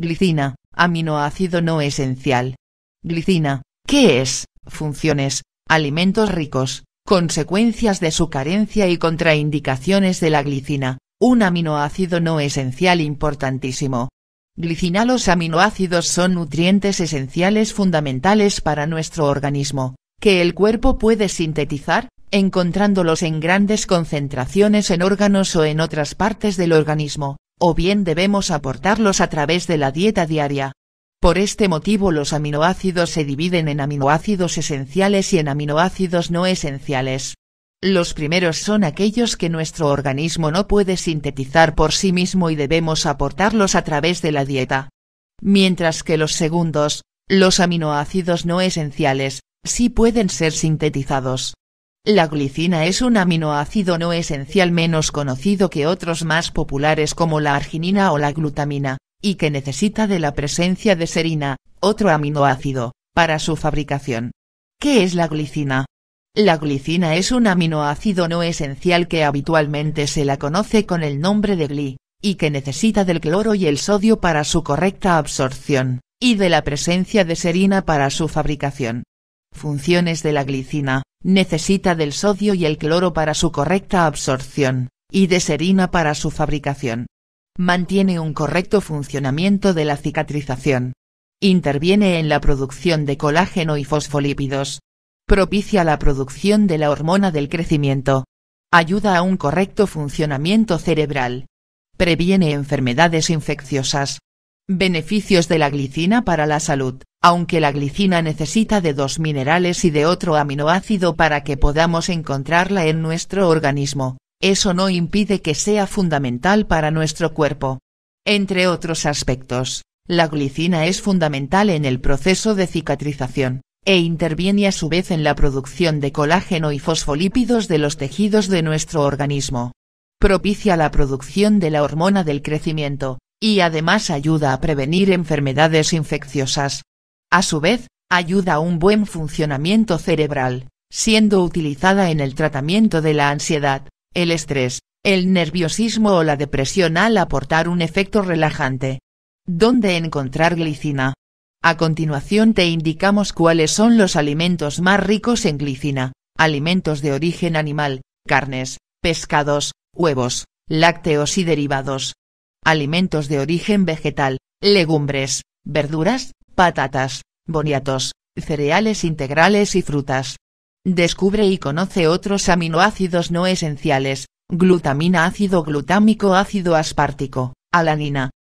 Glicina, aminoácido no esencial. Glicina, ¿qué es? Funciones, alimentos ricos, consecuencias de su carencia y contraindicaciones de la glicina, un aminoácido no esencial importantísimo. Glicina Los aminoácidos son nutrientes esenciales fundamentales para nuestro organismo, que el cuerpo puede sintetizar, encontrándolos en grandes concentraciones en órganos o en otras partes del organismo, o bien debemos aportarlos a través de la dieta diaria. Por este motivo los aminoácidos se dividen en aminoácidos esenciales y en aminoácidos no esenciales. Los primeros son aquellos que nuestro organismo no puede sintetizar por sí mismo y debemos aportarlos a través de la dieta. Mientras que los segundos, los aminoácidos no esenciales, sí pueden ser sintetizados. La glicina es un aminoácido no esencial menos conocido que otros más populares como la arginina o la glutamina, y que necesita de la presencia de serina, otro aminoácido, para su fabricación. ¿Qué es la glicina? La glicina es un aminoácido no esencial que habitualmente se la conoce con el nombre de gli, y que necesita del cloro y el sodio para su correcta absorción, y de la presencia de serina para su fabricación. Funciones de la glicina, necesita del sodio y el cloro para su correcta absorción, y de serina para su fabricación. Mantiene un correcto funcionamiento de la cicatrización. Interviene en la producción de colágeno y fosfolípidos. Propicia la producción de la hormona del crecimiento. Ayuda a un correcto funcionamiento cerebral. Previene enfermedades infecciosas. Beneficios de la glicina para la salud aunque la glicina necesita de dos minerales y de otro aminoácido para que podamos encontrarla en nuestro organismo, eso no impide que sea fundamental para nuestro cuerpo. Entre otros aspectos, la glicina es fundamental en el proceso de cicatrización, e interviene a su vez en la producción de colágeno y fosfolípidos de los tejidos de nuestro organismo. Propicia la producción de la hormona del crecimiento, y además ayuda a prevenir enfermedades infecciosas, a su vez, ayuda a un buen funcionamiento cerebral, siendo utilizada en el tratamiento de la ansiedad, el estrés, el nerviosismo o la depresión al aportar un efecto relajante. ¿Dónde encontrar glicina? A continuación te indicamos cuáles son los alimentos más ricos en glicina, alimentos de origen animal, carnes, pescados, huevos, lácteos y derivados. Alimentos de origen vegetal, legumbres, verduras, patatas, boniatos, cereales integrales y frutas. Descubre y conoce otros aminoácidos no esenciales, glutamina ácido glutámico ácido aspartico, alanina,